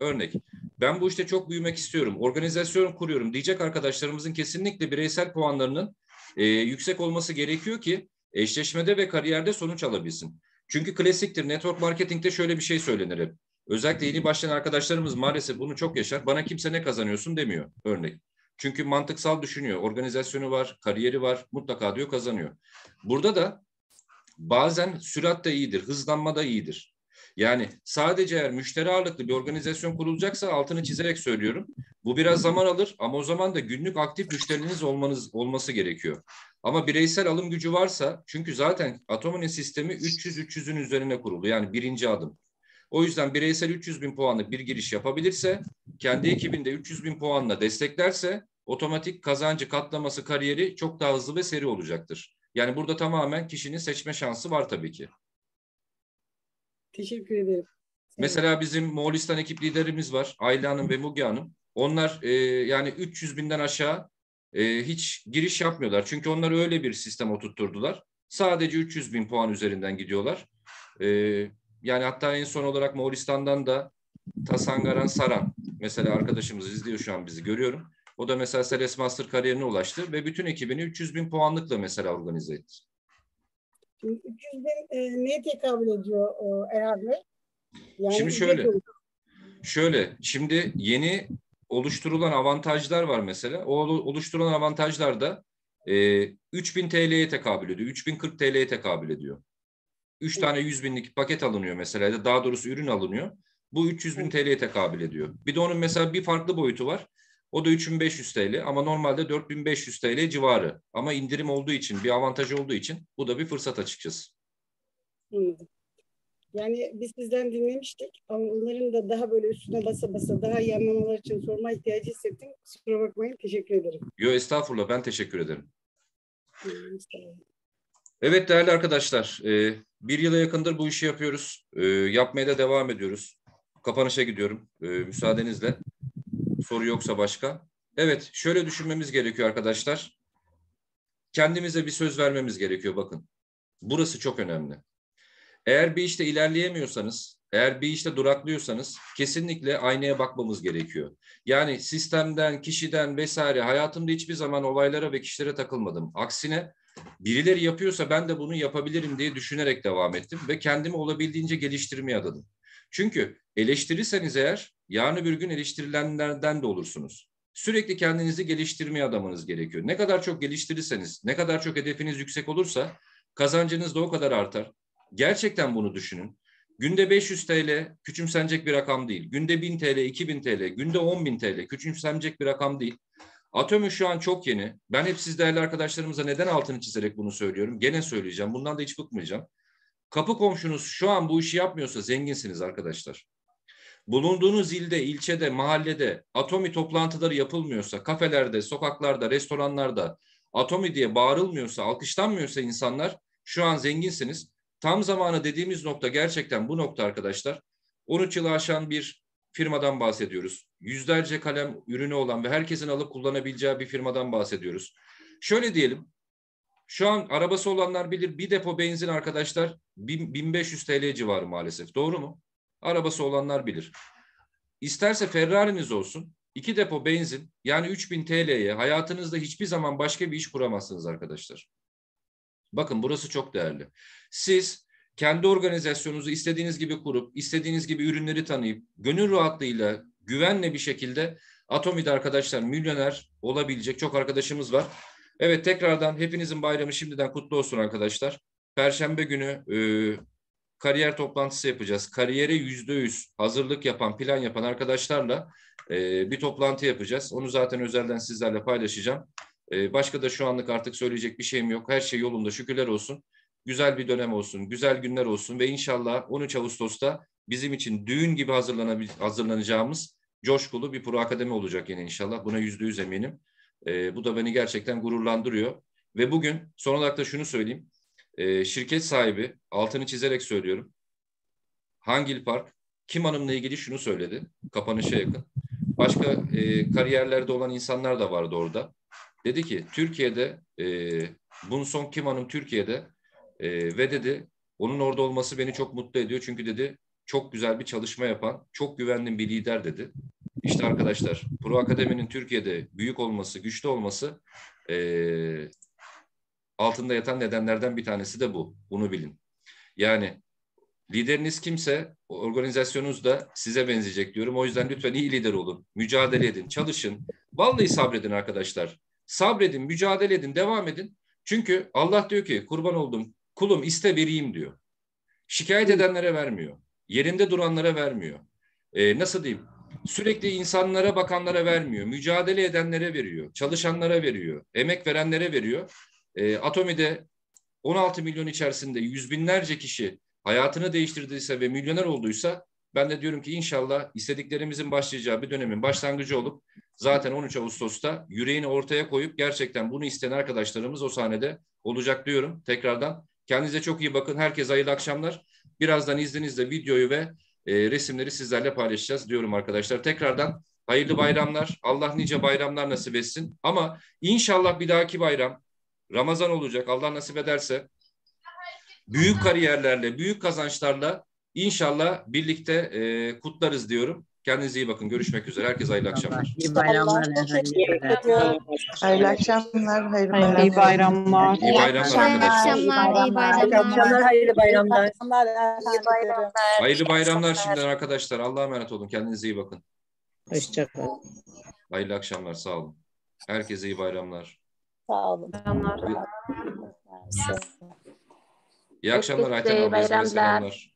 Örnek ben bu işte çok büyümek istiyorum, organizasyon kuruyorum diyecek arkadaşlarımızın kesinlikle bireysel puanlarının e, yüksek olması gerekiyor ki eşleşmede ve kariyerde sonuç alabilsin. Çünkü klasiktir network marketingte şöyle bir şey söylenir hep. Özellikle yeni başlayan arkadaşlarımız maalesef bunu çok yaşar. Bana kimse ne kazanıyorsun demiyor örnek. Çünkü mantıksal düşünüyor. Organizasyonu var, kariyeri var. Mutlaka diyor kazanıyor. Burada da Bazen sürat da iyidir, hızlanma da iyidir. Yani sadece eğer müşteri ağırlıklı bir organizasyon kurulacaksa altını çizerek söylüyorum. Bu biraz zaman alır ama o zaman da günlük aktif müşteriniz olmanız olması gerekiyor. Ama bireysel alım gücü varsa çünkü zaten Atomo'nun sistemi 300-300'ün üzerine kurulu yani birinci adım. O yüzden bireysel 300 bin puanlık bir giriş yapabilirse, kendi ekibinde 300 bin puanla desteklerse otomatik kazancı katlaması kariyeri çok daha hızlı ve seri olacaktır. Yani burada tamamen kişinin seçme şansı var tabii ki. Teşekkür ederim. Mesela bizim Moğolistan ekip liderimiz var. Ayla Hanım ve Müge Hanım. Onlar e, yani 300 binden aşağı e, hiç giriş yapmıyorlar. Çünkü onlar öyle bir sistem oturtturdular. Sadece 300 bin puan üzerinden gidiyorlar. E, yani hatta en son olarak Moğolistan'dan da Tasangaran Saran mesela arkadaşımız izliyor şu an bizi görüyorum. O da mesela Seles Master kariyerine ulaştı ve bütün ekibini 300 bin puanlıkla mesela organize etti. 300 bin e, neye tekabül ediyor e, Erhan Bey? Yani şimdi şöyle, şöyle şimdi yeni oluşturulan avantajlar var mesela. O oluşturulan avantajlar da e, 3000 TL'ye tekabül ediyor. 3040 TL'ye tekabül ediyor. 3 tane 100 binlik paket alınıyor mesela ya da daha doğrusu ürün alınıyor. Bu 300 bin TL'ye tekabül ediyor. Bir de onun mesela bir farklı boyutu var. O da 3500 TL ama normalde 4500 TL civarı. Ama indirim olduğu için, bir avantaj olduğu için bu da bir fırsat açıkçası. Yani biz sizden dinlemiştik ama onların da daha böyle üstüne basa basa daha iyi anlamalar için sorma ihtiyacı hissettim. Kusura bakmayın. Teşekkür ederim. Yo estağfurullah. Ben teşekkür ederim. Evet değerli arkadaşlar, e, bir yıla yakındır bu işi yapıyoruz. E, yapmaya da devam ediyoruz. Kapanışa gidiyorum e, müsaadenizle soru yoksa başka. Evet, şöyle düşünmemiz gerekiyor arkadaşlar. Kendimize bir söz vermemiz gerekiyor bakın. Burası çok önemli. Eğer bir işte ilerleyemiyorsanız, eğer bir işte duraklıyorsanız kesinlikle aynaya bakmamız gerekiyor. Yani sistemden, kişiden vesaire hayatımda hiçbir zaman olaylara ve kişilere takılmadım. Aksine birileri yapıyorsa ben de bunu yapabilirim diye düşünerek devam ettim ve kendimi olabildiğince geliştirmeye adadım. Çünkü eleştirirseniz eğer yarın bir gün eleştirilenlerden de olursunuz. Sürekli kendinizi geliştirmeye adamanız gerekiyor. Ne kadar çok geliştirirseniz, ne kadar çok hedefiniz yüksek olursa kazancınız da o kadar artar. Gerçekten bunu düşünün. Günde 500 TL küçümsenecek bir rakam değil. Günde 1000 TL, 2000 TL, günde 10.000 TL küçümsenecek bir rakam değil. Atom'u şu an çok yeni. Ben hep siz değerli arkadaşlarımıza neden altını çizerek bunu söylüyorum? Gene söyleyeceğim. Bundan da hiç bıkmayacağım. Kapı komşunuz şu an bu işi yapmıyorsa zenginsiniz arkadaşlar. Bulunduğunuz ilde, ilçede, mahallede atomi toplantıları yapılmıyorsa, kafelerde, sokaklarda, restoranlarda atomi diye bağırılmıyorsa, alkışlanmıyorsa insanlar şu an zenginsiniz. Tam zamanı dediğimiz nokta gerçekten bu nokta arkadaşlar. 13 yılı aşan bir firmadan bahsediyoruz. Yüzlerce kalem ürünü olan ve herkesin alıp kullanabileceği bir firmadan bahsediyoruz. Şöyle diyelim, şu an arabası olanlar bilir bir depo benzin arkadaşlar 1500 TL civarı maalesef. Doğru mu? Arabası olanlar bilir. İsterse Ferrari'niz olsun. iki depo benzin yani 3000 TL'ye hayatınızda hiçbir zaman başka bir iş kuramazsınız arkadaşlar. Bakın burası çok değerli. Siz kendi organizasyonunuzu istediğiniz gibi kurup, istediğiniz gibi ürünleri tanıyıp, gönül rahatlığıyla, güvenle bir şekilde Atomi'de arkadaşlar milyoner olabilecek çok arkadaşımız var. Evet tekrardan hepinizin bayramı şimdiden kutlu olsun arkadaşlar. Perşembe günü e, kariyer toplantısı yapacağız. Kariyere yüzde yüz hazırlık yapan, plan yapan arkadaşlarla e, bir toplantı yapacağız. Onu zaten özelden sizlerle paylaşacağım. E, başka da şu anlık artık söyleyecek bir şeyim yok. Her şey yolunda şükürler olsun. Güzel bir dönem olsun, güzel günler olsun ve inşallah 13 Ağustos'ta bizim için düğün gibi hazırlanacağımız coşkulu bir pro akademi olacak yine inşallah. Buna yüzde yüz eminim. E, bu da beni gerçekten gururlandırıyor. Ve bugün son olarak da şunu söyleyeyim. E, şirket sahibi, altını çizerek söylüyorum. Hangil Park, Kim Hanım'la ilgili şunu söyledi, kapanışa yakın. Başka e, kariyerlerde olan insanlar da vardı orada. Dedi ki, Türkiye'de, e, son Kim Hanım Türkiye'de e, ve dedi, onun orada olması beni çok mutlu ediyor. Çünkü dedi, çok güzel bir çalışma yapan, çok güvendiğim bir lider dedi. İşte arkadaşlar Pro Akademi'nin Türkiye'de büyük olması, güçlü olması e, altında yatan nedenlerden bir tanesi de bu. Bunu bilin. Yani lideriniz kimse organizasyonunuz da size benzeyecek diyorum. O yüzden lütfen iyi lider olun. Mücadele edin, çalışın. Vallahi sabredin arkadaşlar. Sabredin, mücadele edin, devam edin. Çünkü Allah diyor ki kurban oldum kulum iste vereyim diyor. Şikayet edenlere vermiyor. Yerinde duranlara vermiyor. E, nasıl diyeyim? sürekli insanlara bakanlara vermiyor. Mücadele edenlere veriyor. Çalışanlara veriyor. Emek verenlere veriyor. E, Atomi'de 16 milyon içerisinde yüz binlerce kişi hayatını değiştirdiyse ve milyoner olduysa ben de diyorum ki inşallah istediklerimizin başlayacağı bir dönemin başlangıcı olup zaten 13 Ağustos'ta yüreğini ortaya koyup gerçekten bunu isteyen arkadaşlarımız o sahnede olacak diyorum tekrardan. Kendinize çok iyi bakın. Herkese hayırlı akşamlar. Birazdan izninizle videoyu ve e, resimleri sizlerle paylaşacağız diyorum arkadaşlar. Tekrardan hayırlı bayramlar. Allah nice bayramlar nasip etsin. Ama inşallah bir dahaki bayram Ramazan olacak. Allah nasip ederse büyük kariyerlerle, büyük kazançlarla inşallah birlikte e, kutlarız diyorum. Kendinize iyi bakın. Görüşmek üzere. Herkese hayırlı akşamlar. İyi bayramlar. Hayırlı akşamlar. Hayırlı bayramlar. İyi bayramlar. İyi bayramlar arkadaşlar. İyi bayramlar. İyi bayramlar. Hayırlı bayramlar. Hayırlı bayramlar şimdiden arkadaşlar. Allah'a emanet olun. Kendinize iyi bakın. Hoşçakalın. Hayırlı akşamlar. Sağ olun. Herkese iyi bayramlar. Sağ olun. Bayramlar. İyi akşamlar Ayten abla. Selamlar.